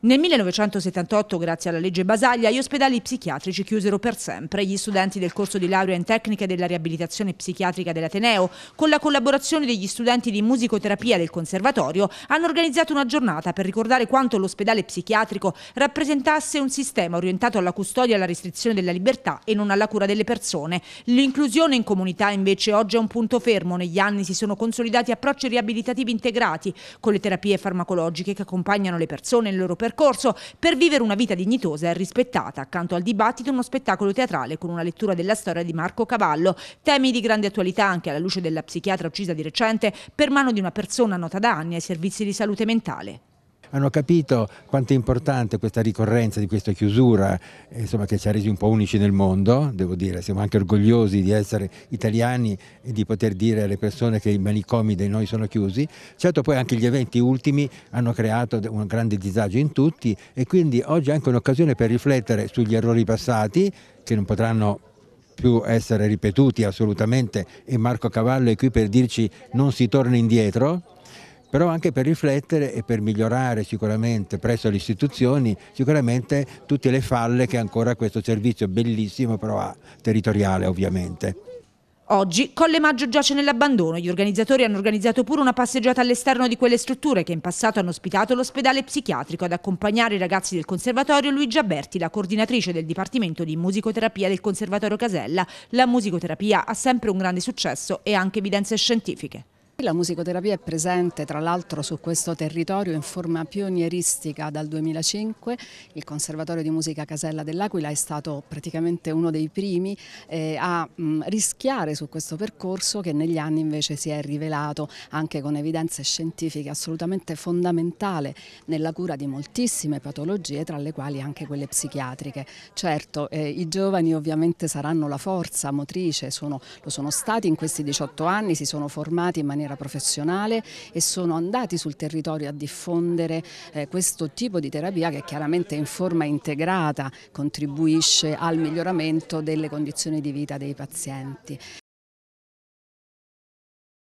Nel 1978, grazie alla legge Basaglia, gli ospedali psichiatrici chiusero per sempre. Gli studenti del corso di laurea in tecnica della riabilitazione psichiatrica dell'Ateneo, con la collaborazione degli studenti di musicoterapia del conservatorio, hanno organizzato una giornata per ricordare quanto l'ospedale psichiatrico rappresentasse un sistema orientato alla custodia e alla restrizione della libertà e non alla cura delle persone. L'inclusione in comunità invece oggi è un punto fermo. Negli anni si sono consolidati approcci riabilitativi integrati con le terapie farmacologiche che accompagnano le persone e il loro percorso percorso per vivere una vita dignitosa e rispettata. Accanto al dibattito uno spettacolo teatrale con una lettura della storia di Marco Cavallo, temi di grande attualità anche alla luce della psichiatra uccisa di recente per mano di una persona nota da anni ai servizi di salute mentale hanno capito quanto è importante questa ricorrenza di questa chiusura eh, insomma, che ci ha resi un po' unici nel mondo, devo dire, siamo anche orgogliosi di essere italiani e di poter dire alle persone che i manicomi dei noi sono chiusi, certo poi anche gli eventi ultimi hanno creato un grande disagio in tutti e quindi oggi è anche un'occasione per riflettere sugli errori passati che non potranno più essere ripetuti assolutamente e Marco Cavallo è qui per dirci non si torna indietro però anche per riflettere e per migliorare sicuramente presso le istituzioni sicuramente tutte le falle che ancora questo servizio bellissimo però ha, territoriale ovviamente. Oggi Colle Maggio giace nell'abbandono. Gli organizzatori hanno organizzato pure una passeggiata all'esterno di quelle strutture che in passato hanno ospitato l'ospedale psichiatrico ad accompagnare i ragazzi del conservatorio Luigia Berti, la coordinatrice del Dipartimento di Musicoterapia del Conservatorio Casella. La musicoterapia ha sempre un grande successo e anche evidenze scientifiche. La musicoterapia è presente tra l'altro su questo territorio in forma pionieristica dal 2005, il Conservatorio di Musica Casella dell'Aquila è stato praticamente uno dei primi eh, a mh, rischiare su questo percorso che negli anni invece si è rivelato anche con evidenze scientifiche assolutamente fondamentale nella cura di moltissime patologie tra le quali anche quelle psichiatriche. Certo eh, i giovani ovviamente saranno la forza motrice, sono, lo sono stati in questi 18 anni, si sono formati in maniera maniera professionale e sono andati sul territorio a diffondere eh, questo tipo di terapia che chiaramente in forma integrata contribuisce al miglioramento delle condizioni di vita dei pazienti.